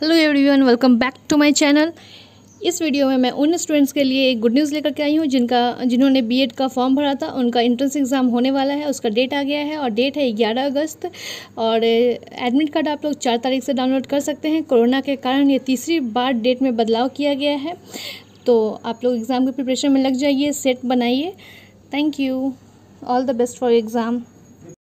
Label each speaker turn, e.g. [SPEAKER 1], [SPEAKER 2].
[SPEAKER 1] hello everyone welcome back to my channel इस video में मैं उन स्टूडेंट्स के लिए एक गुड न्यूज़ लेकर के आई हूँ जिनका जिन्होंने बीएड का फॉर्म भरा था उनका एंट्रेंस एग्ज़ाम होने वाला है उसका डेट आ गया है और डेट है 11 अगस्त और एडमिट कार्ड आप लोग चार तारीख से डाउनलोड कर सकते हैं कोरोना के कारण ये तीसरी बार डेट में बदलाव किया गया है तो आप लोग एग्ज़ाम के प्रिपरेशन में लग जाइए सेट बनाइए thank you all the best for exam